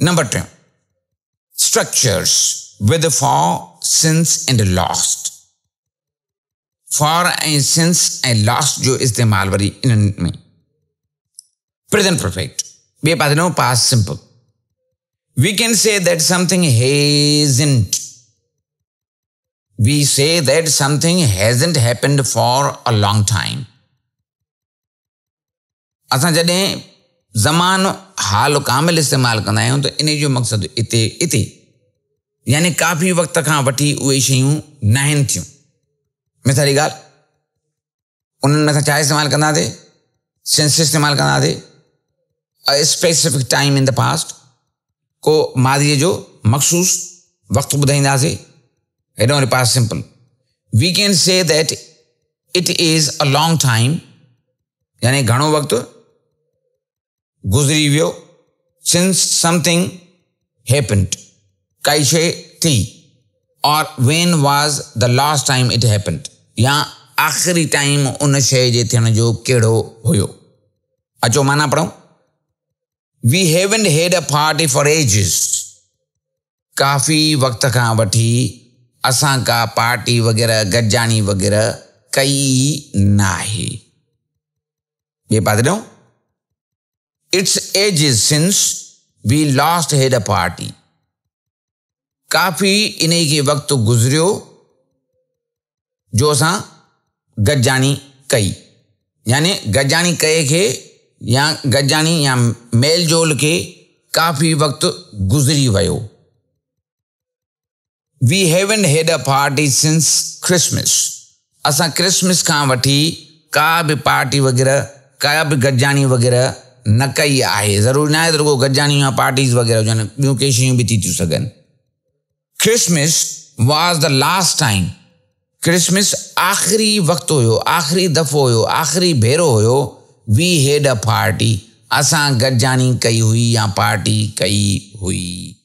Number two, structures, with the for since, and lost. For since, and lost you is the Malvari in me. Present perfect. We have no past simple. We can say that something hasn't. We say that something hasn't happened for a long time. असां जॾहिं ज़मानो हाल कामिल इस्तेमालु कंदा आहियूं त इन जो मक़सदु इते इते यानी काफ़ी वक़्त खां वठी उहे शयूं न आहिनि थियूं मिसाली ॻाल्हि उन्हनि मथां छा इस्तेमालु कंदासीं सेंस इस्तेमालु कंदासीं specific time in the past को मादीअ जो मखसूस वक़्तु ॿुधाईंदासीं हेॾो वरी past simple we can say that it is a long time यानी घणो वक़्तु गुजरी वो सिंस समथिंग हैपेंड कैसे थी और when was the last time it happened या आख़िरी टाइम उन शइ जे थियण जो कहिड़ो हुयो अचो माना पढ़ूं we haven't had a party for ages काफ़ी वक़्त खां वठी असां का पार्टी वग़ैरह गॾिजाणी वग़ैरह कई नाहे ॿिए पासे ॾियूं it's ages since we last had a party काफ़ी इन्हीं के वक़्तु गुज़रियो जो असां गॾिजाणी कई यानी गजानी कए के या गॾिजाणी या मेल जोल के काफ़ी वक्त गुज़री वियो we haven't had a party since Christmas असां क्रिसमस खां वठी का बि पार्टी वग़ैरह का भी गॾिजाणी वग़ैरह नकई आहे ज़रूरी न आहे त रुगो गॾिजाणियूं या पार्टीज़ वग़ैरह हुजनि ॿियूं के शयूं बि थी थियूं सघनि Christmas was the last time Christmas आख़िरी वक़्तु हुयो आख़िरी दफ़ो हुयो आख़िरी भेरो हुयो वी हेड अ पार्टी असां गॾिजाणी कई हुई या पार्टी कई हुई